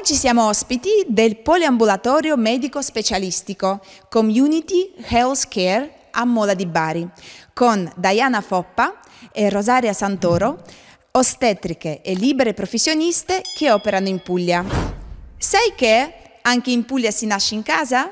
Oggi siamo ospiti del poliambulatorio medico specialistico Community Health Care a Mola di Bari con Diana Foppa e Rosaria Santoro, ostetriche e libere professioniste che operano in Puglia. Sai che anche in Puglia si nasce in casa?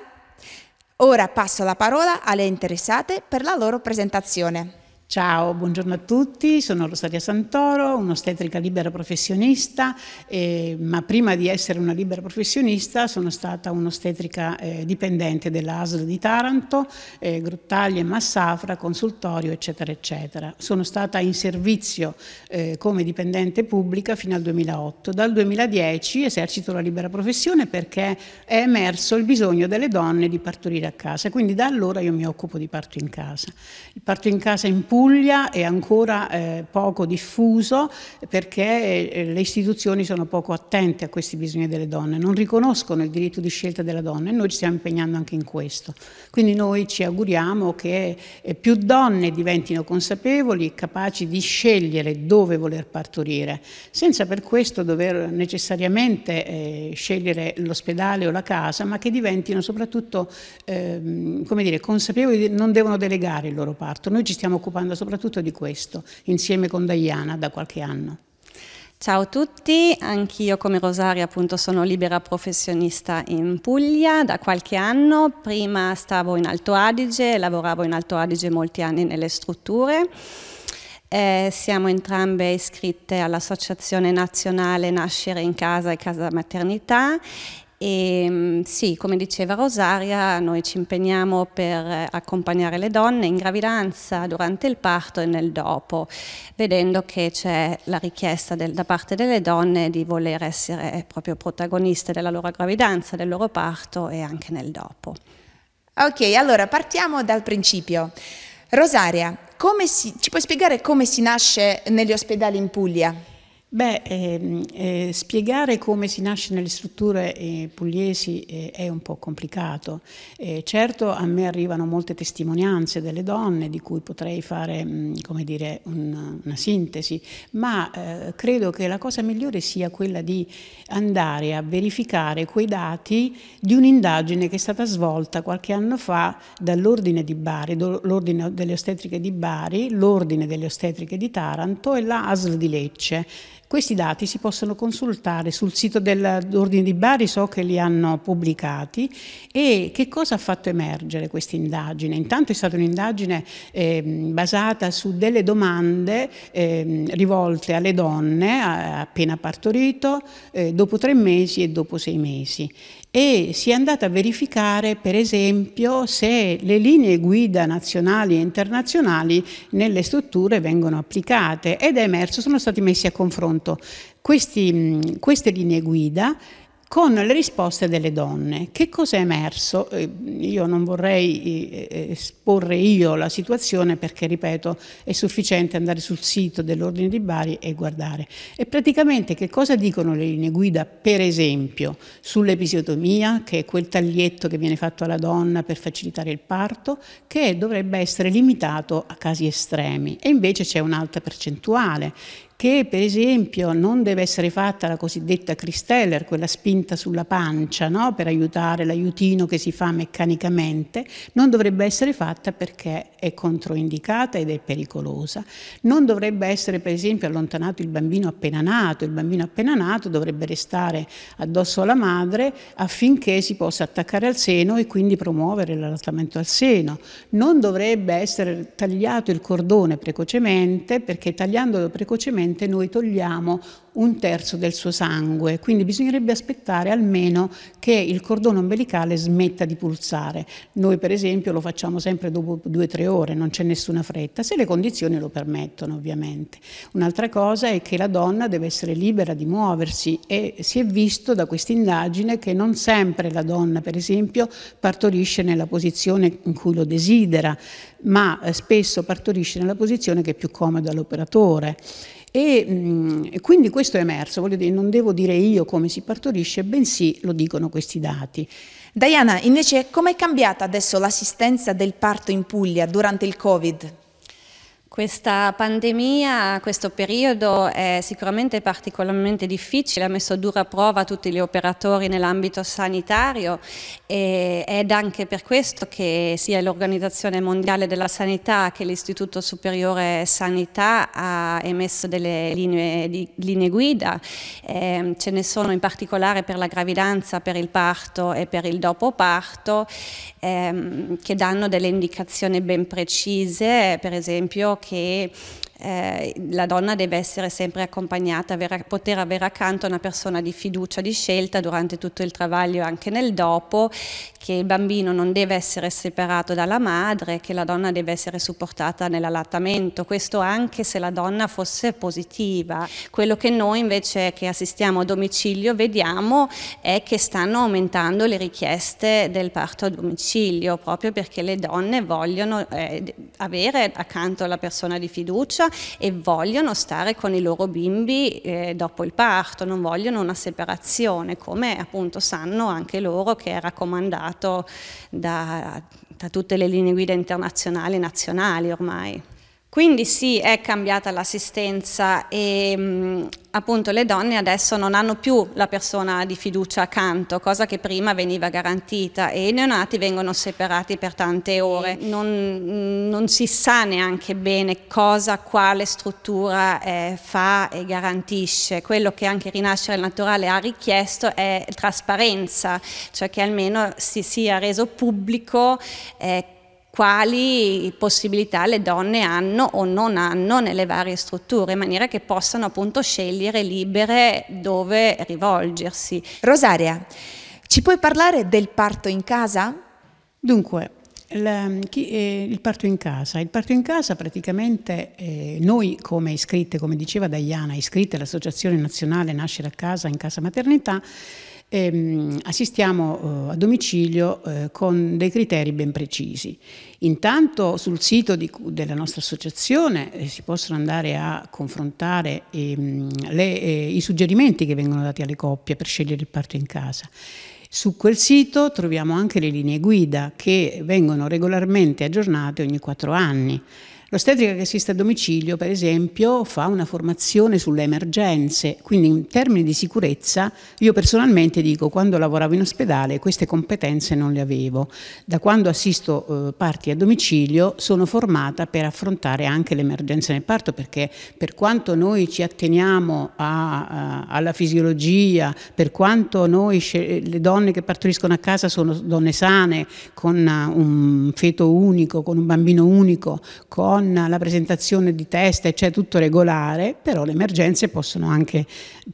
Ora passo la parola alle interessate per la loro presentazione. Ciao, buongiorno a tutti, sono Rosaria Santoro, un'ostetrica libera professionista, eh, ma prima di essere una libera professionista sono stata un'ostetrica eh, dipendente della ASL di Taranto, eh, Gruttaglia e Massafra, consultorio eccetera eccetera. Sono stata in servizio eh, come dipendente pubblica fino al 2008. Dal 2010 esercito la libera professione perché è emerso il bisogno delle donne di partorire a casa, quindi da allora io mi occupo di parto in casa. Il parto in casa in pubblico Puglia è ancora eh, poco diffuso perché eh, le istituzioni sono poco attente a questi bisogni delle donne, non riconoscono il diritto di scelta della donna e noi ci stiamo impegnando anche in questo. Quindi noi ci auguriamo che eh, più donne diventino consapevoli e capaci di scegliere dove voler partorire, senza per questo dover necessariamente eh, scegliere l'ospedale o la casa, ma che diventino soprattutto ehm, come dire, consapevoli, non devono delegare il loro parto. Noi ci stiamo occupando occupando soprattutto di questo, insieme con Diana da qualche anno. Ciao a tutti, anch'io come Rosaria appunto sono libera professionista in Puglia da qualche anno, prima stavo in Alto Adige, lavoravo in Alto Adige molti anni nelle strutture, eh, siamo entrambe iscritte all'Associazione Nazionale Nascere in Casa e Casa Maternità e, ehm, sì, come diceva Rosaria, noi ci impegniamo per eh, accompagnare le donne in gravidanza, durante il parto e nel dopo, vedendo che c'è la richiesta del, da parte delle donne di voler essere proprio protagoniste della loro gravidanza, del loro parto e anche nel dopo. Ok, allora partiamo dal principio. Rosaria, si, ci puoi spiegare come si nasce negli ospedali in Puglia? Beh, ehm, eh, spiegare come si nasce nelle strutture eh, pugliesi eh, è un po' complicato. Eh, certo a me arrivano molte testimonianze delle donne di cui potrei fare mh, mm, dire, un, una sintesi, ma eh, credo che la cosa migliore sia quella di andare a verificare quei dati di un'indagine che è stata svolta qualche anno fa dall'Ordine di Bari, l'Ordine delle Ostetriche di Bari, l'Ordine delle Ostetriche di Taranto e la ASL di Lecce questi dati si possono consultare sul sito dell'Ordine di Bari, so che li hanno pubblicati e che cosa ha fatto emergere questa indagine? Intanto è stata un'indagine eh, basata su delle domande eh, rivolte alle donne appena partorito, eh, dopo tre mesi e dopo sei mesi e si è andata a verificare per esempio se le linee guida nazionali e internazionali nelle strutture vengono applicate ed è emerso, sono stati messi a confronto questi, queste linee guida con le risposte delle donne. Che cosa è emerso? Eh, io non vorrei eh, eh, esporre io la situazione perché, ripeto, è sufficiente andare sul sito dell'Ordine di Bari e guardare. E praticamente che cosa dicono le linee guida, per esempio, sull'episiotomia, che è quel taglietto che viene fatto alla donna per facilitare il parto, che dovrebbe essere limitato a casi estremi. E invece c'è un'alta percentuale che per esempio non deve essere fatta la cosiddetta cristeller, quella spinta sulla pancia no? per aiutare l'aiutino che si fa meccanicamente, non dovrebbe essere fatta perché è controindicata ed è pericolosa. Non dovrebbe essere per esempio allontanato il bambino appena nato, il bambino appena nato dovrebbe restare addosso alla madre affinché si possa attaccare al seno e quindi promuovere l'allattamento al seno. Non dovrebbe essere tagliato il cordone precocemente perché tagliandolo precocemente probabilmente noi togliamo un terzo del suo sangue, quindi bisognerebbe aspettare almeno che il cordone ombelicale smetta di pulsare. Noi per esempio lo facciamo sempre dopo due o tre ore, non c'è nessuna fretta, se le condizioni lo permettono ovviamente. Un'altra cosa è che la donna deve essere libera di muoversi e si è visto da questa indagine che non sempre la donna per esempio partorisce nella posizione in cui lo desidera, ma eh, spesso partorisce nella posizione che è più comoda all'operatore e mh, mm, quindi questo è emerso, voglio dire, non devo dire io come si partorisce, bensì lo dicono questi dati. Diana, invece com'è cambiata adesso l'assistenza del parto in Puglia durante il Covid? Questa pandemia, questo periodo è sicuramente particolarmente difficile, ha messo a dura prova tutti gli operatori nell'ambito sanitario ed anche per questo che sia l'Organizzazione Mondiale della Sanità che l'Istituto Superiore Sanità ha emesso delle linee, linee guida, eh, ce ne sono in particolare per la gravidanza, per il parto e per il dopo parto ehm, che danno delle indicazioni ben precise, per esempio che eh, la donna deve essere sempre accompagnata, avere, poter avere accanto una persona di fiducia, di scelta durante tutto il travaglio e anche nel dopo, che il bambino non deve essere separato dalla madre, che la donna deve essere supportata nell'allattamento, questo anche se la donna fosse positiva. Quello che noi invece che assistiamo a domicilio vediamo è che stanno aumentando le richieste del parto a domicilio, proprio perché le donne vogliono eh, avere accanto la persona di fiducia, e vogliono stare con i loro bimbi eh, dopo il parto, non vogliono una separazione, come appunto sanno anche loro che è raccomandato da, da tutte le linee guida internazionali e nazionali ormai. Quindi sì, è cambiata l'assistenza e mh, mm, appunto le donne adesso non hanno più la persona di fiducia accanto, cosa che prima veniva garantita e i neonati vengono separati per tante ore. Non, non si sa neanche bene cosa, quale struttura eh, fa e garantisce. Quello che anche Rinascere Naturale ha richiesto è trasparenza, cioè che almeno si sia reso pubblico eh, quali possibilità le donne hanno o non hanno nelle varie strutture, in maniera che possano appunto scegliere libere dove rivolgersi. Rosaria, ci puoi parlare del parto in casa? Dunque, la, ehm, chi, eh, il parto in casa. Il parto in casa praticamente eh, noi come iscritte, come diceva Diana, iscritte all'Associazione Nazionale Nascere a Casa in Casa Maternità, ehm, assistiamo eh, a domicilio eh, con dei criteri ben precisi. Intanto sul sito di, della nostra associazione eh, si possono andare a confrontare ehm, le, eh, i suggerimenti che vengono dati alle coppie per scegliere il parto in casa. Su quel sito troviamo anche le linee guida che vengono regolarmente aggiornate ogni quattro anni. L'ostetrica che assiste a domicilio, per esempio, fa una formazione sulle emergenze, quindi in termini di sicurezza io personalmente dico quando lavoravo in ospedale queste competenze non le avevo. Da quando assisto eh, parti a domicilio sono formata per affrontare anche le emergenze nel parto perché per quanto noi ci atteniamo a, a, eh, alla fisiologia, per quanto noi le donne che partoriscono a casa sono donne sane, con un feto unico, con un bambino unico, con colonna, la presentazione di teste, cioè tutto regolare, però le emergenze possono anche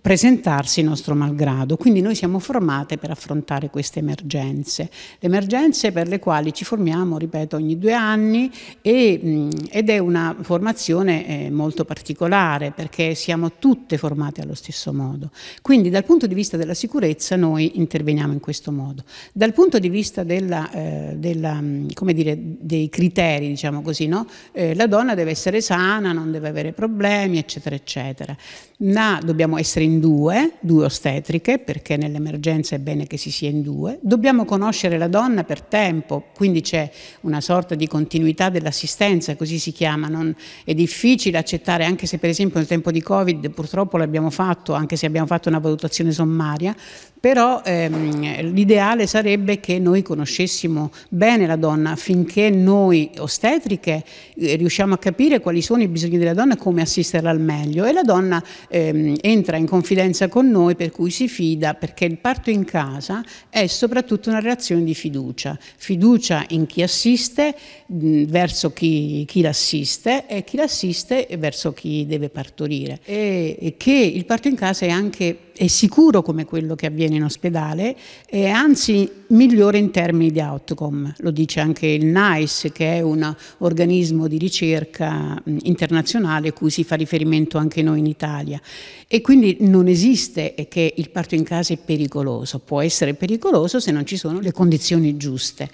presentarsi nostro malgrado, quindi noi siamo formate per affrontare queste emergenze, le emergenze per le quali ci formiamo, ripeto, ogni due anni e, ed è una formazione eh, molto particolare perché siamo tutte formate allo stesso modo. Quindi dal punto di vista della sicurezza noi interveniamo in questo modo. Dal punto di vista della, eh, della, dire, dei criteri, diciamo così, no? eh, la donna deve essere sana, non deve avere problemi, eccetera, eccetera. Na, dobbiamo essere in due, due ostetriche, perché nell'emergenza è bene che si sia in due. Dobbiamo conoscere la donna per tempo, quindi c'è una sorta di continuità dell'assistenza, così si chiama. Non, è difficile accettare, anche se per esempio nel tempo di Covid purtroppo l'abbiamo fatto, anche se abbiamo fatto una valutazione sommaria, però ehm, l'ideale sarebbe che noi conoscessimo bene la donna affinché noi ostetriche eh, riusciamo a capire quali sono i bisogni della donna e come assisterla al meglio e la donna ehm, entra in confidenza con noi per cui si fida perché il parto in casa è soprattutto una relazione di fiducia, fiducia in chi assiste mh, verso chi, chi l'assiste e chi l'assiste verso chi deve partorire e, e che il parto in casa è anche è sicuro come quello che avviene in ospedale e anzi migliore in termini di outcome, lo dice anche il NICE che è un organismo di ricerca internazionale cui si fa riferimento anche noi in Italia e quindi non esiste che il parto in casa è pericoloso, può essere pericoloso se non ci sono le condizioni giuste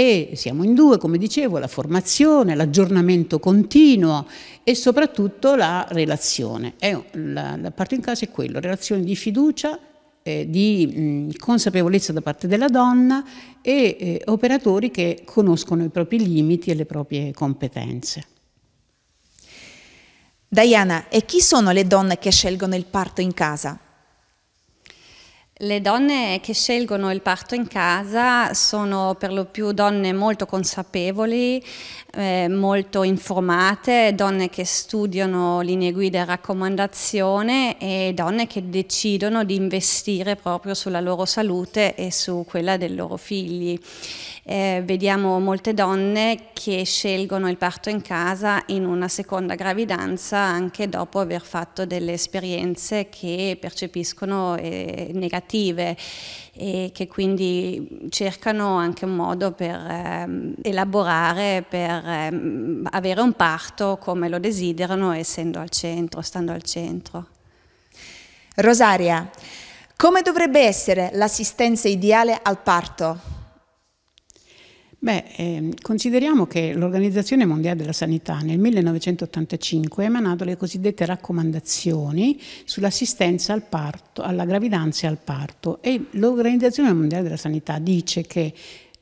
e siamo in due, come dicevo, la formazione, l'aggiornamento continuo e soprattutto la relazione. È, la, la parte in casa è quello, relazione di fiducia, eh, di mh, consapevolezza da parte della donna e eh, operatori che conoscono i propri limiti e le proprie competenze. Diana, e chi sono le donne che scelgono il parto in casa? Le donne che scelgono il parto in casa sono per lo più donne molto consapevoli, eh, molto informate, donne che studiano linee guida e raccomandazione e donne che decidono di investire proprio sulla loro salute e su quella dei loro figli eh, vediamo molte donne che scelgono il parto in casa in una seconda gravidanza anche dopo aver fatto delle esperienze che percepiscono eh, negative e che quindi cercano anche un modo per eh, elaborare, per ehm, avere un parto come lo desiderano essendo al centro, stando al centro. Rosaria, come dovrebbe essere l'assistenza ideale al parto? Beh, eh, consideriamo che l'Organizzazione Mondiale della Sanità nel 1985 ha emanato le cosiddette raccomandazioni sull'assistenza al parto, alla gravidanza e al parto e l'Organizzazione Mondiale della Sanità dice che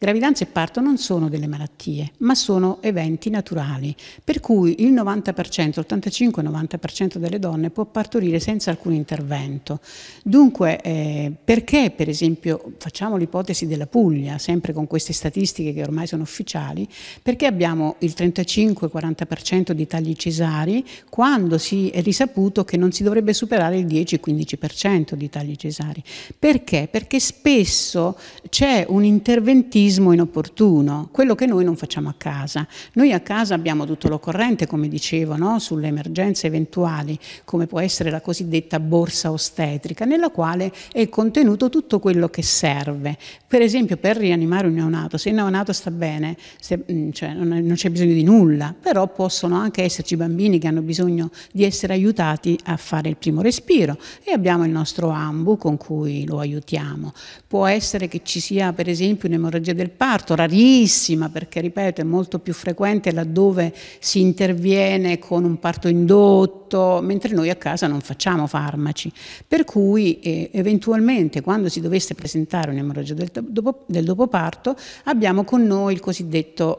Gravidanza e parto non sono delle malattie, ma sono eventi naturali, per cui il 90%, 85-90% delle donne può partorire senza alcun intervento. Dunque, eh, perché per esempio, facciamo l'ipotesi della Puglia, sempre con queste statistiche che ormai sono ufficiali, perché abbiamo il 35-40% di tagli cesari quando si è risaputo che non si dovrebbe superare il 10-15% di tagli cesari? Perché? Perché spesso c'è un interventismo egoismo inopportuno, quello che noi non facciamo a casa. Noi a casa abbiamo tutto lo corrente, come dicevo, no? sulle emergenze eventuali, come può essere la cosiddetta borsa ostetrica, nella quale è contenuto tutto quello che serve. Per esempio per rianimare un neonato, se il neonato sta bene, se, mm, cioè, non c'è bisogno di nulla, però possono anche esserci bambini che hanno bisogno di essere aiutati a fare il primo respiro e abbiamo il nostro ambu con cui lo aiutiamo. Può essere che ci sia per esempio un'emorragia del parto, rarissima perché, ripeto, è molto più frequente laddove si interviene con un parto indotto, mentre noi a casa non facciamo farmaci. Per cui eh, eventualmente quando si dovesse presentare un'emorragia del, dopo, del dopoparto abbiamo con noi il cosiddetto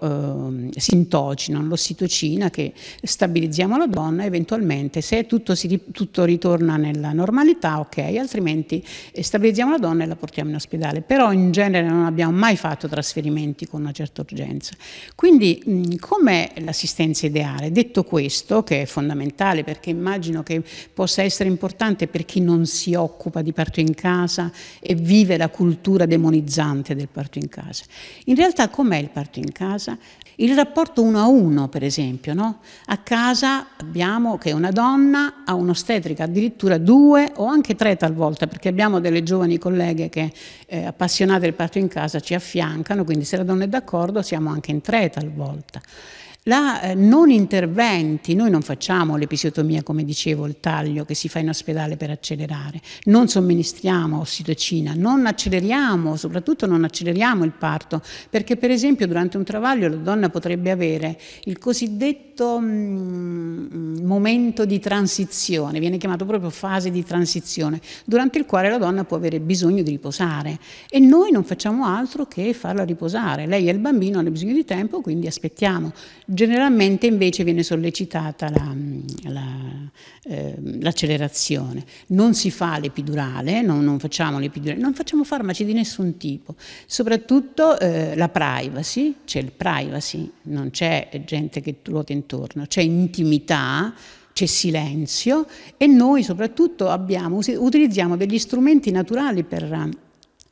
eh, sintocino, l'ossitocina che stabilizziamo la donna, eventualmente se tutto, si, tutto ritorna nella normalità, ok, altrimenti eh, stabilizziamo la donna e la portiamo in ospedale. Però in genere non abbiamo mai fatto trasferimenti con una certa urgenza. Quindi com'è l'assistenza ideale? Detto questo, che è fondamentale perché immagino che possa essere importante per chi non si occupa di parto in casa e vive la cultura demonizzante del parto in casa. In realtà com'è il parto in casa? Il rapporto uno a uno, per esempio, no? A casa abbiamo che una donna ha un'ostetrica, addirittura due o anche tre talvolta, perché abbiamo delle giovani colleghe che eh, appassionate del parto in casa ci affiancano mancano, quindi se la donna è d'accordo siamo anche in tre talvolta. La eh, non interventi, noi non facciamo l'episiotomia, come dicevo, il taglio che si fa in ospedale per accelerare, non somministriamo ossitocina, non acceleriamo, soprattutto non acceleriamo il parto, perché per esempio durante un travaglio la donna potrebbe avere il cosiddetto... Mm, momento di transizione, viene chiamato proprio fase di transizione, durante il quale la donna può avere bisogno di riposare e noi non facciamo altro che farla riposare. Lei e il bambino hanno bisogno di tempo, quindi aspettiamo. Generalmente invece viene sollecitata la, la Ehm, l'accelerazione. Non si fa l'epidurale, non, non, facciamo l'epidurale, non facciamo farmaci di nessun tipo. Soprattutto eh, la privacy, c'è il privacy, non c'è gente che ruota intorno, c'è intimità, c'è silenzio e noi soprattutto abbiamo, utilizziamo degli strumenti naturali per,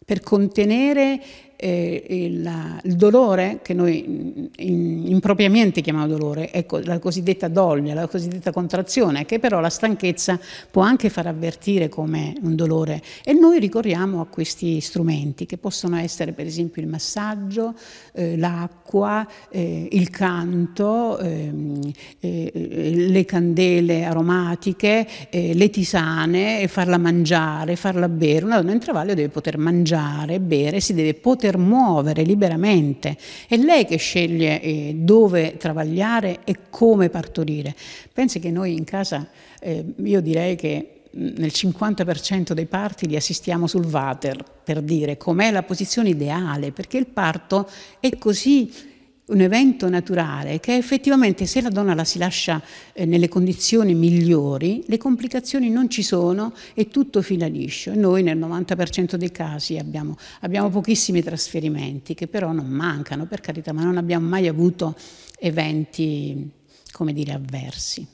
per contenere eh, il, il, dolore, che noi in, impropriamente chiamiamo dolore, ecco la cosiddetta doglia, la cosiddetta contrazione, che però la stanchezza può anche far avvertire come un dolore. E noi ricorriamo a questi strumenti, che possono essere per esempio il massaggio, eh, l'acqua, eh, il canto, ehm, eh, eh, le candele aromatiche, eh, le tisane, farla mangiare, farla bere. Una donna in travaglio deve poter mangiare, bere, si deve poter poter muovere liberamente. È lei che sceglie eh, dove travagliare e come partorire. Pensi che noi in casa, eh, io direi che mm, nel 50% dei parti li assistiamo sul water per dire com'è la posizione ideale, perché il parto è così un evento naturale che effettivamente se la donna la si lascia eh, nelle condizioni migliori, le complicazioni non ci sono e tutto fila liscio. Noi nel 90% dei casi abbiamo, abbiamo pochissimi trasferimenti che però non mancano, per carità, ma non abbiamo mai avuto eventi, come dire, avversi.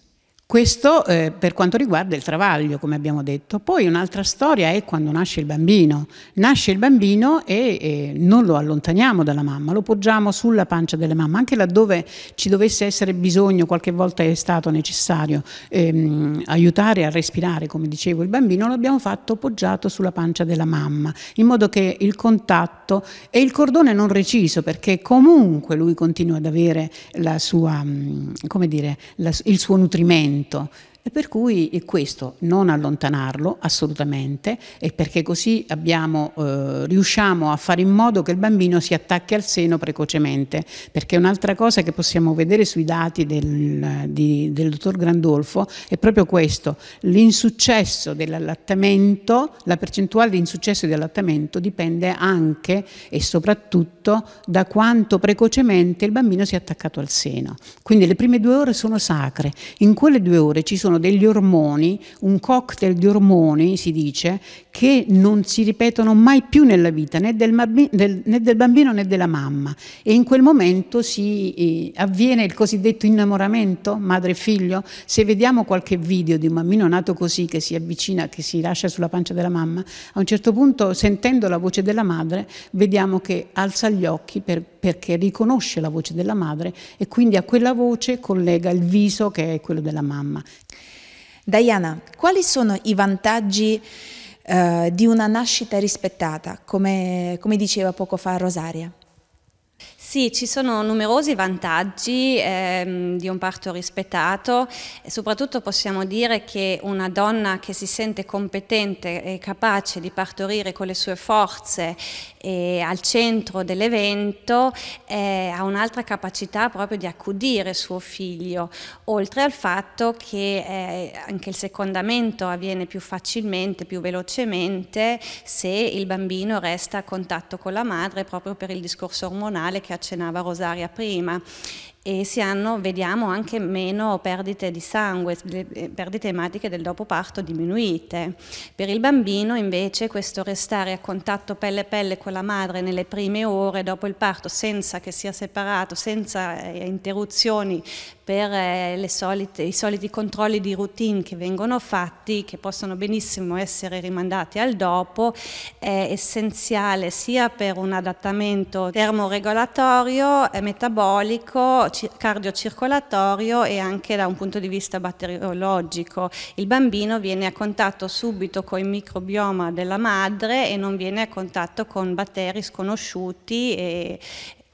Questo eh, per quanto riguarda il travaglio, come abbiamo detto. Poi un'altra storia è quando nasce il bambino. Nasce il bambino e, e, non lo allontaniamo dalla mamma, lo poggiamo sulla pancia della mamma, anche laddove ci dovesse essere bisogno, qualche volta è stato necessario ehm, aiutare a respirare, come dicevo, il bambino l'abbiamo fatto poggiato sulla pancia della mamma, in modo che il contatto e il cordone non reciso, perché comunque lui continua ad avere la sua, mm, dire, la, il suo nutrimento momento E per cui è eh, questo, non allontanarlo assolutamente, e perché così abbiamo, eh, riusciamo a fare in modo che il bambino si attacchi al seno precocemente, perché un'altra cosa che possiamo vedere sui dati del, di, del dottor Grandolfo è proprio questo, l'insuccesso dell'allattamento, la percentuale di insuccesso di allattamento dipende anche e soprattutto da quanto precocemente il bambino si è attaccato al seno. Quindi le prime due ore sono sacre, in quelle due ore ci sono sono degli ormoni, un cocktail di ormoni, si dice, che non si ripetono mai più nella vita, né del, né del bambino né della mamma. E in quel momento si eh, avviene il cosiddetto innamoramento madre figlio. Se vediamo qualche video di un bambino nato così, che si avvicina, che si lascia sulla pancia della mamma, a un certo punto, sentendo la voce della madre, vediamo che alza gli occhi per, perché riconosce la voce della madre e quindi a quella voce collega il viso che è quello della mamma. Diana, quali sono i vantaggi? Eh, di una nascita rispettata, come, come diceva poco fa Rosaria. Sì, ci sono numerosi vantaggi ehm, di un parto rispettato e soprattutto possiamo dire che una donna che si sente competente e capace di partorire con le sue forze e al centro dell'evento eh, ha un'altra capacità proprio di accudire suo figlio, oltre al fatto che eh, anche il secondamento avviene più facilmente, più velocemente se il bambino resta a contatto con la madre proprio per il discorso ormonale che accennava Rosaria prima e si hanno, vediamo anche meno perdite di sangue, le eh, perdite ematiche del dopo parto diminuite. Per il bambino invece questo restare a contatto pelle a pelle con la madre nelle prime ore dopo il parto senza che sia separato, senza eh, interruzioni per eh, solite, i soliti controlli di routine che vengono fatti, che possono benissimo essere rimandati al dopo, è essenziale sia per un adattamento termoregolatorio, eh, metabolico, cardiocircolatorio e anche da un punto di vista batteriologico. Il bambino viene a contatto subito con il microbioma della madre e non viene a contatto con batteri sconosciuti e,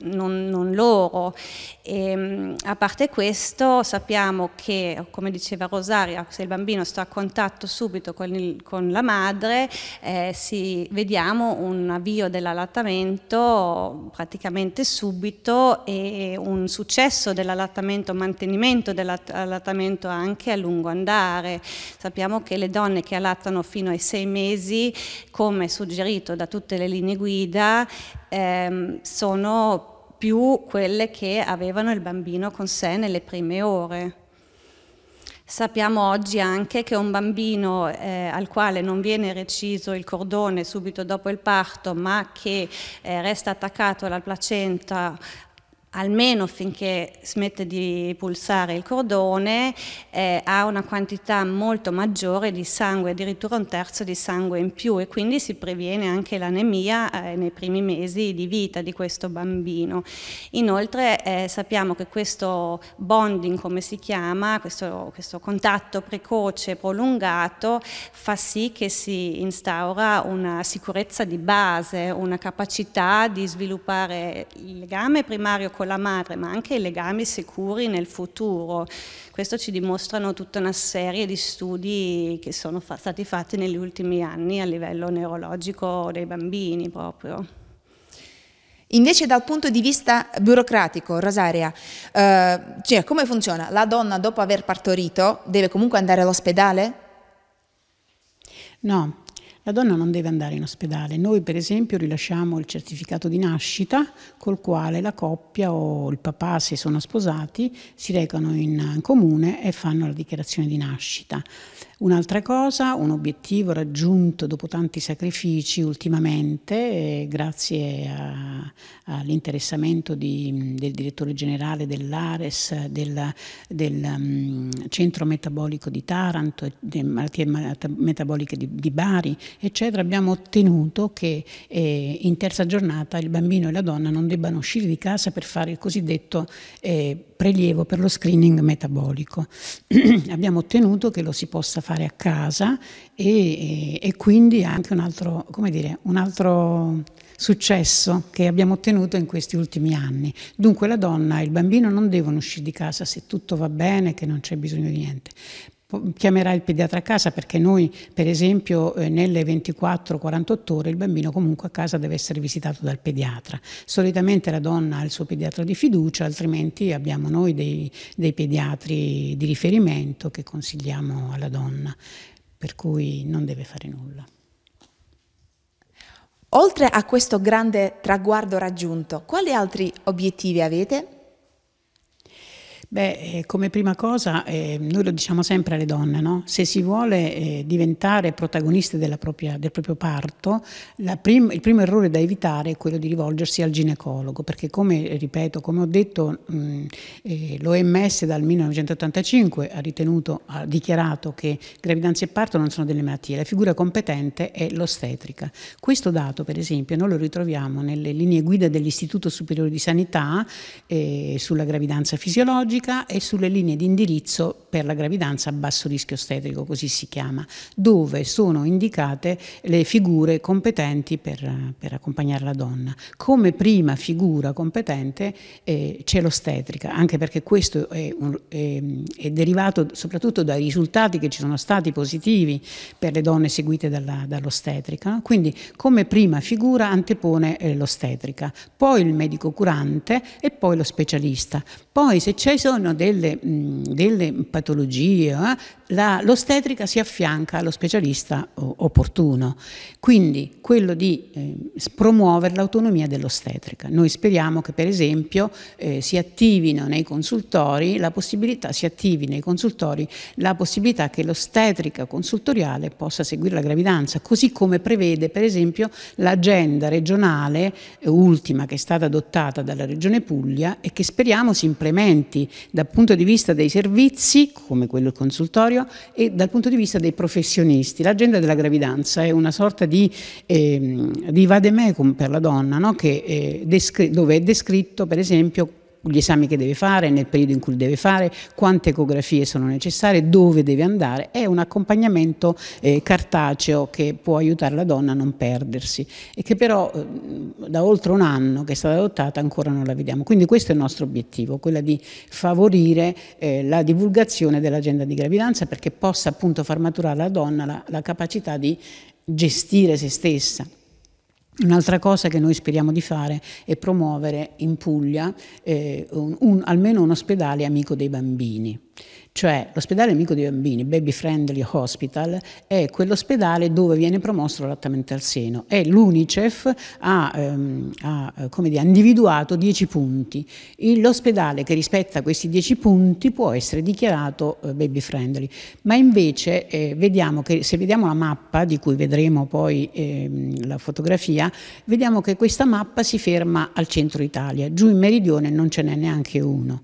non, non loro. E, ehm, a parte questo sappiamo che, come diceva Rosaria, se il bambino sta a contatto subito con, il, con la madre, eh, si, vediamo un avvio dell'allattamento praticamente subito e un successo dell'allattamento, mantenimento dell'allattamento anche a lungo andare. Sappiamo che le donne che allattano fino ai sei mesi, come suggerito da tutte le linee guida, ehm, sono più quelle che avevano il bambino con sé nelle prime ore. Sappiamo oggi anche che un bambino eh, al quale non viene reciso il cordone subito dopo il parto, ma che eh, resta attaccato alla placenta almeno finché smette di pulsare il cordone, eh, ha una quantità molto maggiore di sangue, addirittura un terzo di sangue in più e quindi si previene anche l'anemia eh, nei primi mesi di vita di questo bambino. Inoltre eh, sappiamo che questo bonding, come si chiama, questo, questo, contatto precoce prolungato fa sì che si instaura una sicurezza di base, una capacità di sviluppare il legame primario con la madre, ma anche i legami sicuri nel futuro. Questo ci dimostrano tutta una serie di studi che sono fa stati fatti negli ultimi anni a livello neurologico dei bambini proprio. Invece dal punto di vista burocratico, Rosaria, eh, cioè, come funziona? La donna dopo aver partorito deve comunque andare all'ospedale? No, la donna non deve andare in ospedale. Noi per esempio rilasciamo il certificato di nascita col quale la coppia o il papà, se sono sposati, si recano in comune e fanno la dichiarazione di nascita. Un'altra cosa, un obiettivo raggiunto dopo tanti sacrifici ultimamente, eh, grazie all'interessamento del direttore generale dell'Ares, del, del um, Centro Metabolico di Taranto, delle malattie metaboliche di, di, Bari, eccetera, abbiamo ottenuto che eh, in terza giornata il bambino e la donna non debbano uscire di casa per fare il cosiddetto eh, prelievo per lo screening metabolico. Abbiamo ottenuto che lo si possa fare a casa e, e, e quindi anche un altro, dire, un altro successo che abbiamo ottenuto in questi ultimi anni. Dunque la donna e il bambino non devono uscire di casa se tutto va bene, che non c'è bisogno di niente, chiamerà il pediatra a casa perché noi per esempio eh, nelle 24-48 ore il bambino comunque a casa deve essere visitato dal pediatra. Solitamente la donna ha il suo pediatra di fiducia, altrimenti abbiamo noi dei, dei pediatri di riferimento che consigliamo alla donna, per cui non deve fare nulla. Oltre a questo grande traguardo raggiunto, quali altri obiettivi avete? Beh, eh, come prima cosa, eh, noi lo diciamo sempre alle donne, no? se si vuole eh, diventare protagoniste propria, del proprio parto, prim il primo errore da evitare è quello di rivolgersi al ginecologo, perché come, ripeto, come ho detto, eh, l'OMS dal 1985 ha, ritenuto, ha dichiarato che gravidanza e parto non sono delle malattie, la figura competente è l'ostetrica. Questo dato, per esempio, noi lo ritroviamo nelle linee guida dell'Istituto Superiore di Sanità eh, sulla gravidanza fisiologica, oncologica e sulle linee di indirizzo per la gravidanza a basso rischio ostetrico, così si chiama, dove sono indicate le figure competenti per, per accompagnare la donna. Come prima figura competente eh, c'è l'ostetrica, anche perché questo è, un, è, è, derivato soprattutto dai risultati che ci sono stati positivi per le donne seguite dall'ostetrica. Dall Quindi come prima figura antepone eh, l'ostetrica, poi il medico curante e poi lo specialista. Poi se ci sono delle, delle patologie, eh, l'ostetrica si affianca allo specialista opportuno. Quindi quello di eh, promuovere l'autonomia dell'ostetrica. Noi speriamo che per esempio eh, si attivino nei consultori la possibilità, si attivi nei consultori la possibilità che l'ostetrica consultoriale possa seguire la gravidanza, così come prevede per esempio l'agenda regionale eh, ultima che è stata adottata dalla Regione Puglia e che speriamo si implementi incrementi dal punto di vista dei servizi, come quello del consultorio, e dal punto di vista dei professionisti. L'agenda della gravidanza è una sorta di, eh, di vademecum per la donna, no? che, eh, dove è descritto per esempio gli esami che deve fare, nel periodo in cui deve fare, quante ecografie sono necessarie, dove deve andare. È un accompagnamento eh, cartaceo che può aiutare la donna a non perdersi e che però eh, da oltre un anno che è stata adottata ancora non la vediamo. Quindi questo è il nostro obiettivo, quello di favorire eh, la divulgazione dell'agenda di gravidanza perché possa appunto far maturare alla donna la, la capacità di gestire se stessa Un'altra cosa che noi speriamo di fare è promuovere in Puglia eh, un, un, almeno un ospedale amico dei bambini. Cioè l'ospedale amico dei bambini, Baby Friendly Hospital, è quell'ospedale dove viene promosso l'allattamento al seno e l'UNICEF ha, ehm, ha dire, individuato 10 punti. L'ospedale che rispetta questi 10 punti può essere dichiarato eh, baby friendly, ma invece eh, vediamo che se vediamo la mappa, di cui vedremo poi ehm, la fotografia, vediamo che questa mappa si ferma al centro Italia, giù in meridione non ce n'è neanche uno.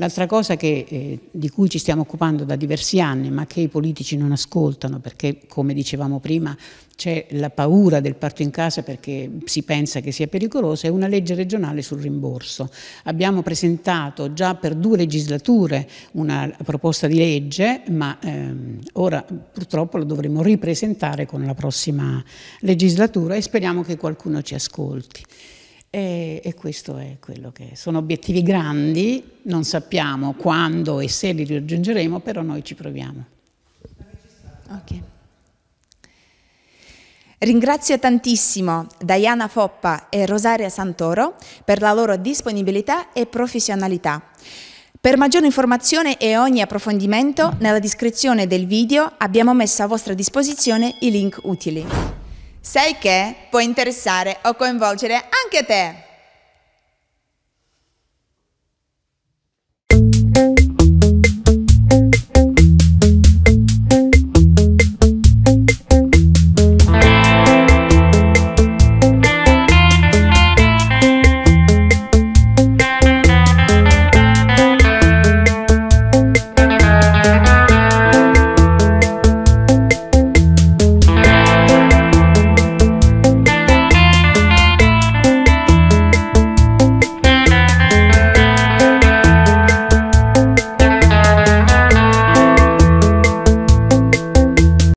L'altra cosa che, eh, di cui ci stiamo occupando da diversi anni, ma che i politici non ascoltano perché, come dicevamo prima, c'è la paura del parto in casa perché si pensa che sia pericoloso, è una legge regionale sul rimborso. Abbiamo presentato già per due legislature una proposta di legge, ma ehm, ora purtroppo la dovremo ripresentare con la prossima legislatura e speriamo che qualcuno ci ascolti. E, e, questo è quello che è. sono obiettivi grandi, non sappiamo quando e se li raggiungeremo, però noi ci proviamo. Okay. Ringrazio tantissimo Diana Foppa e Rosaria Santoro per la loro disponibilità e professionalità. Per maggiore informazione e ogni approfondimento, nella descrizione del video abbiamo messo a vostra disposizione i link utili. Sai che può interessare o coinvolgere anche te.